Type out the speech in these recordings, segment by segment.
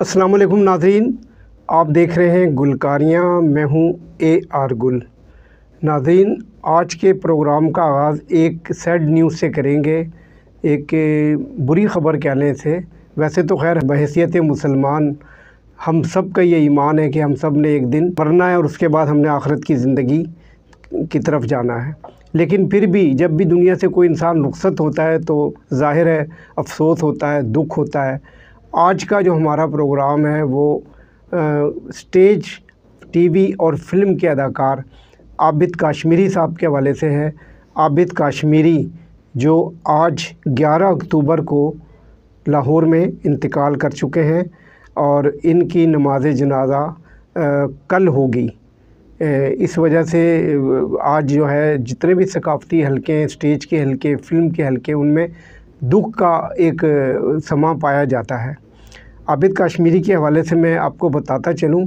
अस्सलाम वालेकुम नाजरीन आप देख रहे हैं गुलकारियाँ मैं हूँ ए आर गुल नाजरीन आज के प्रोग्राम का आगाज़ एक सैड न्यूज़ से करेंगे एक बुरी खबर कहने से वैसे तो खैर बहसीत मुसलमान हम सब का ये ईमान है कि हम सब ने एक दिन मरना है और उसके बाद हमने आखरत की ज़िंदगी की तरफ जाना है लेकिन फिर भी जब भी दुनिया से कोई इंसान रुखसत होता है तो जाहिर है अफसोस होता है दुख होता है आज का जो हमारा प्रोग्राम है वो आ, स्टेज टीवी और फिल्म के अदाकार आबिद काश्मीरी साहब के हवाले से है आबिद काश्मीरी जो आज 11 अक्टूबर को लाहौर में इंतकाल कर चुके हैं और इनकी नमाज जनाजा कल होगी इस वजह से आज जो है जितने भी सकाफ़ती हलके स्टेज के हलके फ़िल्म के हलके उनमें दुख का एक समा पाया जाता है आबिद काश्मीरी के हवाले से मैं आपको बताता चलूं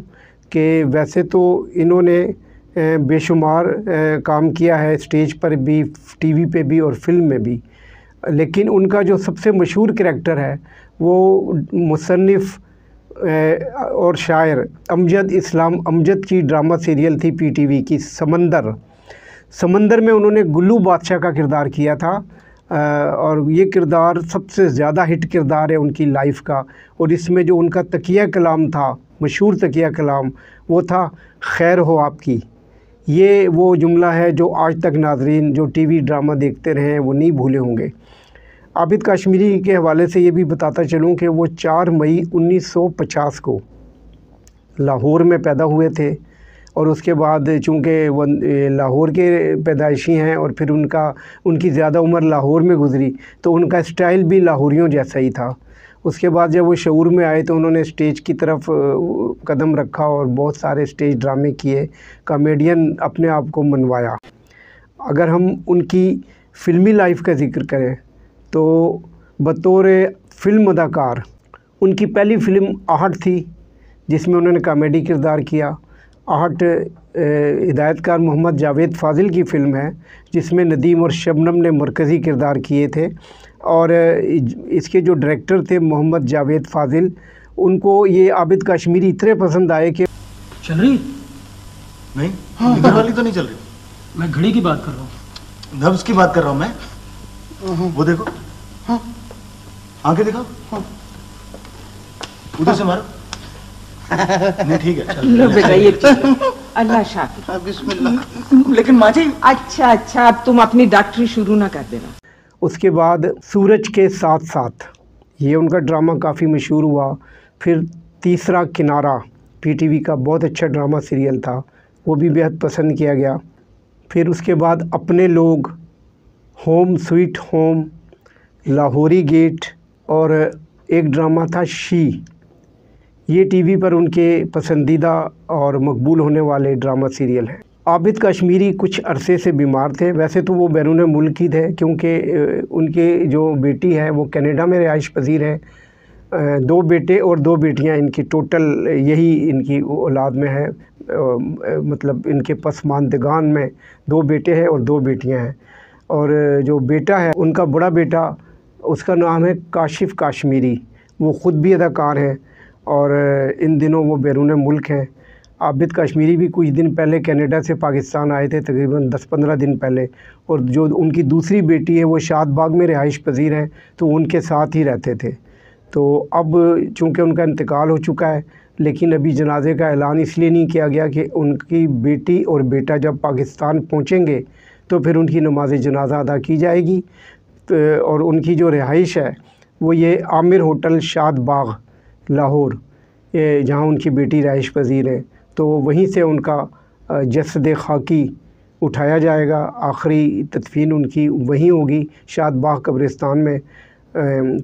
कि वैसे तो इन्होंने बेशुमार काम किया है स्टेज पर भी टीवी पे भी और फिल्म में भी लेकिन उनका जो सबसे मशहूर करैक्टर है वो मुसनफ़ और शायर अमजद इस्लाम अमजद की ड्रामा सीरियल थी पीटीवी की समंदर समंदर में उन्होंने गुल्लू बादशाह का किरदार किया था और ये किरदार सबसे ज़्यादा हिट किरदार है उनकी लाइफ का और इसमें जो उनका तकिया कलाम था मशहूर तकिया कलाम वो था खैर हो आपकी ये वो जुमला है जो आज तक नाजरीन जो टीवी ड्रामा देखते रहे हैं वो नहीं भूले होंगे आबिद काश्मीरी के हवाले से ये भी बताता चलूँ कि वो चार मई 1950 को लाहौर में पैदा हुए थे और उसके बाद चूँकि वह लाहौर के पैदाइशी हैं और फिर उनका उनकी ज़्यादा उम्र लाहौर में गुज़री तो उनका स्टाइल भी लाहौरियों जैसा ही था उसके बाद जब वो शूर में आए तो उन्होंने स्टेज की तरफ कदम रखा और बहुत सारे स्टेज ड्रामे किए कॉमेडियन अपने आप को मनवाया अगर हम उनकी फ़िल्मी लाइफ का जिक्र करें तो बतौर फ़िल्म अदाकार उनकी पहली फ़िल्म आहट थी जिसमें उन्होंने कॉमेडी किरदार किया आठ हिदायतकार मोहम्मद जावेद फाजिल की फ़िल्म है जिसमें नदीम और शबनम ने मरकज़ी किरदार किए थे और इसके जो डायरेक्टर थे मोहम्मद जावेद फाजिल उनको ये आबिद कश्मीरी इतने पसंद आए कि चल रही नहीं हाँ, वाली तो नहीं चल रही मैं घड़ी की बात कर रहा हूँ नब्स की बात कर रहा हूँ मैं हाँ, हाँ। वो देखो हाँ आंखें दिखाओ हाँ। उधर से मारो ठीक है अल्लाह शाह हाँ, लेकिन माँ जी अच्छा अच्छा अब तुम अपनी डॉक्टरी शुरू ना कर देना उसके बाद सूरज के साथ साथ ये उनका ड्रामा काफ़ी मशहूर हुआ फिर तीसरा किनारा पीटीवी का बहुत अच्छा ड्रामा सीरियल था वो भी बेहद पसंद किया गया फिर उसके बाद अपने लोग home sweet home Lahori gate और एक ड्रामा था शी ये टीवी पर उनके पसंदीदा और मकबूल होने वाले ड्रामा सीरियल हैं आबिद कश्मीरी कुछ अरसे से बीमार थे वैसे तो वो बैरून मुल्क ही थे क्योंकि उनके जो बेटी है वो कनाडा में रिहाइश पजीर है दो बेटे और दो बेटियां इनकी टोटल यही इनकी औलाद में है मतलब इनके पसमानदगान में दो बेटे हैं और दो बेटियां हैं और जो बेटा है उनका बड़ा बेटा उसका नाम है काशिफ काश्मीरी वो ख़ुद भी अदाकार हैं और इन दिनों वो बैरून मुल्क हैं आबिद कश्मीरी भी कुछ दिन पहले कनाडा से पाकिस्तान आए थे तकरीबन 10-15 दिन पहले और जो उनकी दूसरी बेटी है वो शादबाग में रिहाइश पजीर हैं तो उनके साथ ही रहते थे तो अब चूँकि उनका इंतकाल हो चुका है लेकिन अभी जनाजे का ऐलान इसलिए नहीं किया गया कि उनकी बेटी और बेटा जब पाकिस्तान पहुँचेंगे तो फिर उनकी नमाज जनाजा अदा की जाएगी तो और उनकी जो रिहाइश है वो ये आमिर होटल शाद बाग लाहौर जहाँ उनकी बेटी रहाइश पजीर है तो वहीं से उनका जसद खाकी उठाया जाएगा आखिरी तदफीन उनकी वहीं होगी शादबाग कब्रिस्तान में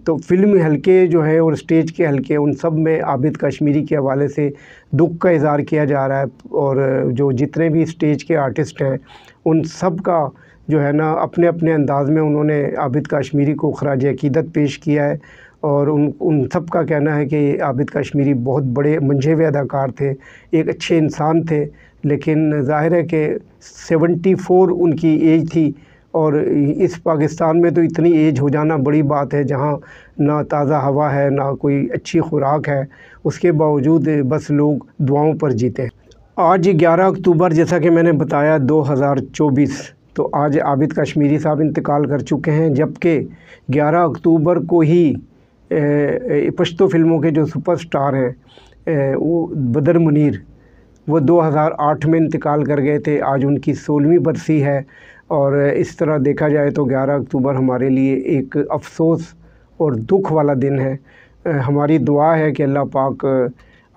तो फिल्म हल्के जो हैं और स्टेज के हल्के उन सब में आबिद कश्मीरी के हवाले से दुख का इजहार किया जा रहा है और जो जितने भी स्टेज के आर्टिस्ट हैं उन सब का जो है ना अपने अपने अंदाज़ में उन्होंने आबिद कश्मीरी को खराज अकीदत पेश किया है और उन उन सब का कहना है कि आबिद कश्मीरी बहुत बड़े मंझेवे अदाकार थे एक अच्छे इंसान थे लेकिन ज़ाहिर है कि 74 उनकी एज थी और इस पाकिस्तान में तो इतनी एज हो जाना बड़ी बात है जहाँ ना ताज़ा हवा है ना कोई अच्छी खुराक है उसके बावजूद बस लोग दुआओं पर जीते हैं आज 11 अक्टूबर जैसा कि मैंने बताया 2024 तो आज आबिद कश्मीरी साहब इंतकाल कर चुके हैं जबकि 11 अक्टूबर को ही पश्तो फिल्मों के जो सुपरस्टार हैं वो बदर मुनीर वो 2008 में इंतकाल कर गए थे आज उनकी सोलहवीं बरसी है और इस तरह देखा जाए तो 11 अक्टूबर हमारे लिए एक अफसोस और दुख वाला दिन है हमारी दुआ है कि अल्लाह पाक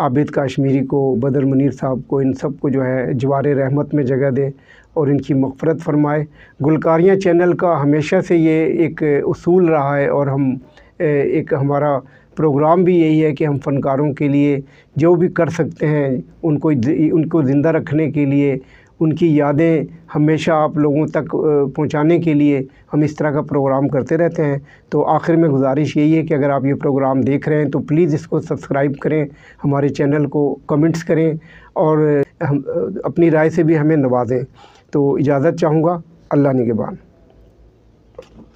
आबिद काश्मीरी को बदर मुनीर साहब को इन सब को जो है जवार रहमत में जगह दे और इनकी मफ़रत फरमाए गुलकारियाँ चैनल का हमेशा से ये एक उसूल रहा है और हम एक हमारा प्रोग्राम भी यही है कि हम फ़नकारों के लिए जो भी कर सकते हैं उनको उनको ज़िंदा रखने के लिए उनकी यादें हमेशा आप लोगों तक पहुंचाने के लिए हम इस तरह का प्रोग्राम करते रहते हैं तो आखिर में गुजारिश यही है कि अगर आप ये प्रोग्राम देख रहे हैं तो प्लीज़ इसको सब्सक्राइब करें हमारे चैनल को कमेंट्स करें और हम अपनी राय से भी हमें नवाजें तो इजाज़त चाहूँगा अल्लाह नगेबान